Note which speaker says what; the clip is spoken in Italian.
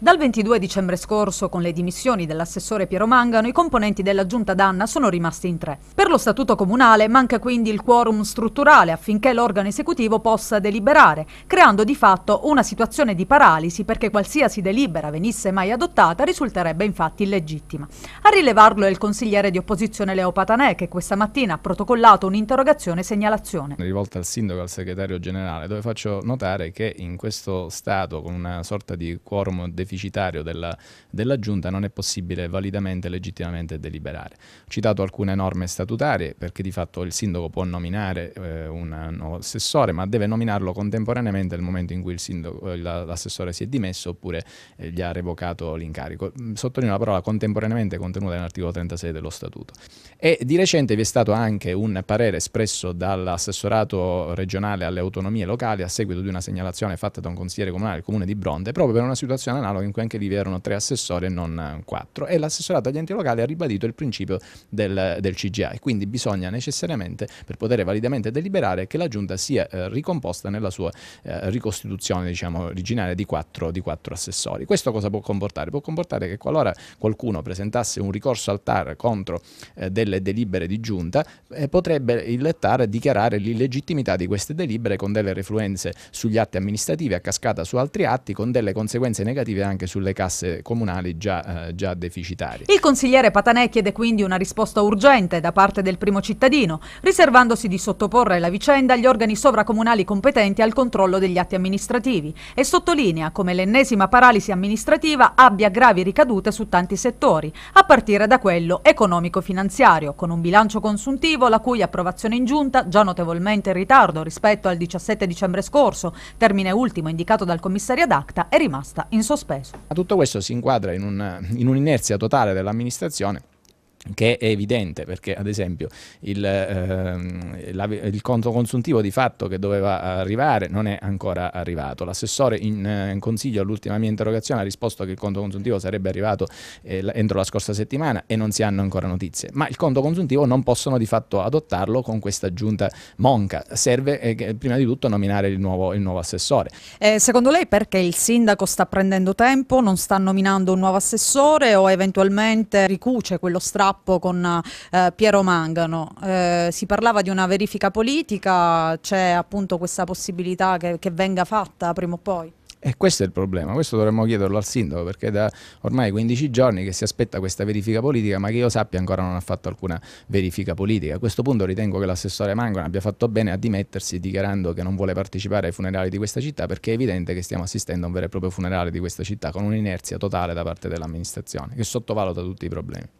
Speaker 1: Dal 22 dicembre scorso, con le dimissioni dell'assessore Piero Mangano, i componenti della giunta d'Anna sono rimasti in tre. Per lo statuto comunale manca quindi il quorum strutturale affinché l'organo esecutivo possa deliberare, creando di fatto una situazione di paralisi perché qualsiasi delibera venisse mai adottata risulterebbe infatti illegittima. A rilevarlo è il consigliere di opposizione Leo Patanè che questa mattina ha protocollato un'interrogazione segnalazione.
Speaker 2: Rivolta al sindaco e al segretario generale dove faccio notare che in questo stato con una sorta di quorum definitivo deficitario della, della giunta non è possibile validamente e legittimamente deliberare. Ho citato alcune norme statutarie perché di fatto il sindaco può nominare eh, un nuovo assessore ma deve nominarlo contemporaneamente al momento in cui sindaco, eh, l'assessore si è dimesso oppure eh, gli ha revocato l'incarico. Mm, sottolineo la parola contemporaneamente contenuta nell'articolo 36 dello statuto. E di recente vi è stato anche un parere espresso dall'assessorato regionale alle autonomie locali a seguito di una segnalazione fatta da un consigliere comunale del comune di Bronte proprio per una situazione analoga analoghi in cui anche lì erano tre assessori e non eh, quattro. E l'assessorato agli enti locali ha ribadito il principio del, del E quindi bisogna necessariamente, per poter validamente deliberare, che la giunta sia eh, ricomposta nella sua eh, ricostituzione diciamo, originaria di quattro, di quattro assessori. Questo cosa può comportare? Può comportare che qualora qualcuno presentasse un ricorso al TAR contro eh, delle delibere di giunta, eh, potrebbe il TAR dichiarare l'illegittimità di queste delibere con delle refluenze sugli atti amministrativi a cascata su altri atti, con delle conseguenze negative anche sulle casse comunali già, eh, già deficitarie.
Speaker 1: Il consigliere Patanè chiede quindi una risposta urgente da parte del primo cittadino, riservandosi di sottoporre la vicenda agli organi sovracomunali competenti al controllo degli atti amministrativi e sottolinea come l'ennesima paralisi amministrativa abbia gravi ricadute su tanti settori, a partire da quello economico-finanziario, con un bilancio consuntivo la cui approvazione in giunta, già notevolmente in ritardo rispetto al 17 dicembre scorso, termine ultimo indicato dal commissario ad acta, è rimasta in sospeso. Paese.
Speaker 2: Ma tutto questo si inquadra in, un, in un'inerzia totale dell'amministrazione che è evidente perché ad esempio il, eh, la, il, conto consuntivo di fatto che doveva arrivare non è ancora arrivato. L'assessore in, eh, in consiglio all'ultima mia interrogazione ha risposto che il conto consuntivo sarebbe arrivato eh, entro la scorsa settimana e non si hanno ancora notizie, ma il conto consuntivo non possono di fatto adottarlo con questa giunta monca. Serve eh, prima di tutto nominare il nuovo, il nuovo assessore.
Speaker 1: Eh, secondo lei perché il sindaco sta prendendo tempo, non sta nominando un nuovo assessore o eventualmente ricuce quello strappo? tappo con eh, Piero Mangano. Eh, si parlava di una verifica politica, c'è appunto questa possibilità che, che venga fatta prima o poi?
Speaker 2: E questo è il problema, questo dovremmo chiederlo al sindaco perché da ormai 15 giorni che si aspetta questa verifica politica ma che io sappia ancora non ha fatto alcuna verifica politica. A questo punto ritengo che l'assessore Mangona abbia fatto bene a dimettersi dichiarando che non vuole partecipare ai funerali di questa città perché è evidente che stiamo assistendo a un vero e proprio funerale di questa città con un'inerzia totale da parte dell'amministrazione che sottovaluta tutti i problemi.